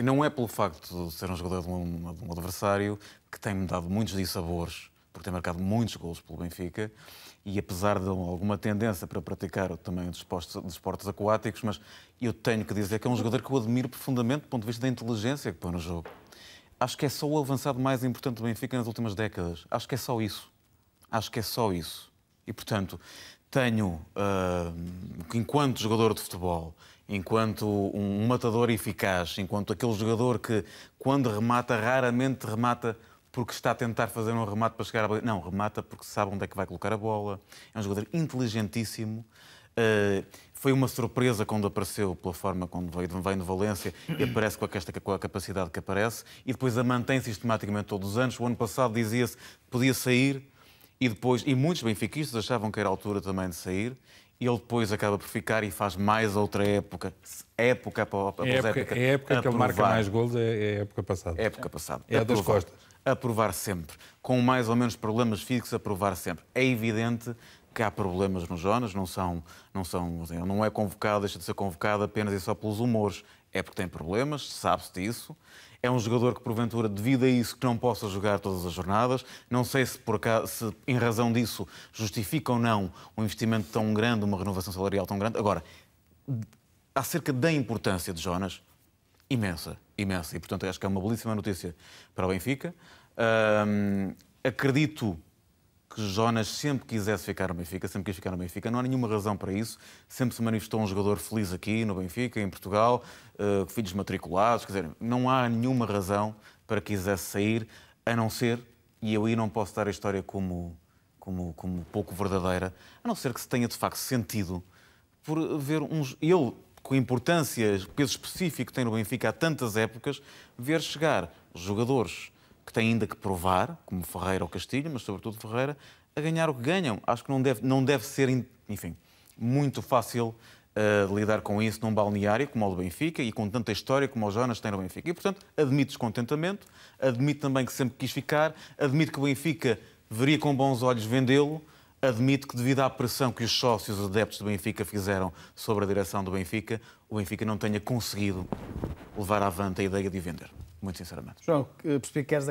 E não é pelo facto de ser um jogador de um, de um adversário que tem me dado muitos dissabores, porque tem marcado muitos golos pelo Benfica, e apesar de alguma tendência para praticar também o desportos aquáticos, mas eu tenho que dizer que é um jogador que eu admiro profundamente do ponto de vista da inteligência que põe no jogo. Acho que é só o avançado mais importante do Benfica nas últimas décadas. Acho que é só isso. Acho que é só isso. E, portanto, tenho, uh, enquanto jogador de futebol enquanto um matador eficaz, enquanto aquele jogador que, quando remata, raramente remata porque está a tentar fazer um remate para chegar à bola. Não, remata porque sabe onde é que vai colocar a bola. É um jogador inteligentíssimo. Uh, foi uma surpresa quando apareceu, pela forma quando veio, vem de Valência e aparece com, esta, com a capacidade que aparece e depois a mantém sistematicamente todos os anos. O ano passado dizia-se que podia sair e depois, e muitos benfiquistas achavam que era a altura também de sair ele depois acaba por ficar e faz mais outra época, época após é época. época é época que ele marca mais gols, é, é época passada. Época passada. É a, a das costas. Aprovar sempre, com mais ou menos problemas físicos, aprovar sempre. É evidente que há problemas no Jonas, não são, não são, não é convocado, deixa de ser convocado apenas e só pelos humores é porque tem problemas, sabe-se disso. É um jogador que, porventura, devido a isso, que não possa jogar todas as jornadas. Não sei se, por acaso, se, em razão disso, justifica ou não um investimento tão grande, uma renovação salarial tão grande. Agora, acerca da importância de Jonas, imensa, imensa. E, portanto, acho que é uma belíssima notícia para o Benfica. acredito que Jonas sempre quisesse ficar no Benfica, sempre quis ficar no Benfica, não há nenhuma razão para isso. Sempre se manifestou um jogador feliz aqui no Benfica, em Portugal, uh, filhos matriculados, quer dizer, não há nenhuma razão para que quisesse sair, a não ser, e eu aí não posso dar a história como, como, como pouco verdadeira, a não ser que se tenha de facto sentido por ver uns. Ele, com importância, peso específico que tem no Benfica há tantas épocas, ver chegar jogadores que tem ainda que provar, como Ferreira ou Castilho, mas sobretudo Ferreira, a ganhar o que ganham. Acho que não deve, não deve ser, enfim, muito fácil uh, lidar com isso num balneário como o do Benfica e com tanta história como o Jonas tem no Benfica. E, portanto, admite descontentamento, admite também que sempre quis ficar, admite que o Benfica veria com bons olhos vendê-lo, admite que, devido à pressão que os sócios os adeptos do Benfica fizeram sobre a direção do Benfica, o Benfica não tenha conseguido levar avante a ideia de vender. Muito sinceramente. João, percebi que queres